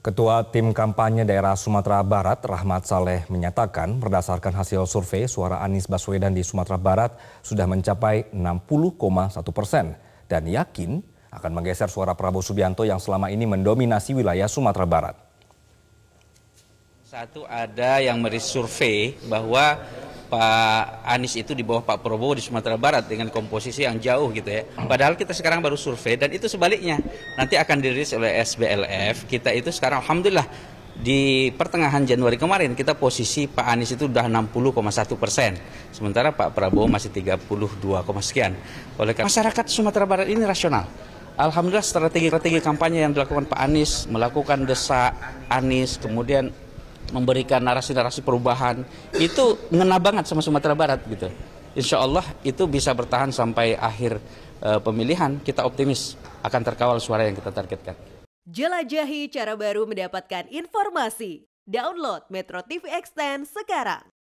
Ketua Tim Kampanye Daerah Sumatera Barat, Rahmat Saleh, menyatakan berdasarkan hasil survei suara Anies Baswedan di Sumatera Barat sudah mencapai 60,1 persen dan yakin akan menggeser suara Prabowo Subianto yang selama ini mendominasi wilayah Sumatera Barat. Satu ada yang meris survei bahwa Pak Anies itu di bawah Pak Prabowo di Sumatera Barat dengan komposisi yang jauh gitu ya. Padahal kita sekarang baru survei dan itu sebaliknya. Nanti akan dirilis oleh SBLF. Kita itu sekarang alhamdulillah di pertengahan Januari kemarin kita posisi Pak Anies itu sudah 60,1 persen, sementara Pak Prabowo masih 32, sekian. Oleh karena masyarakat Sumatera Barat ini rasional. Alhamdulillah strategi-strategi kampanye yang dilakukan Pak Anies, melakukan desa Anies, kemudian memberikan narasi-narasi perubahan itu ngena banget sama Sumatera Barat gitu. Insya Allah itu bisa bertahan sampai akhir e, pemilihan. Kita optimis akan terkawal suara yang kita targetkan. Jelajahi cara baru mendapatkan informasi. Download Metro TV Extend sekarang.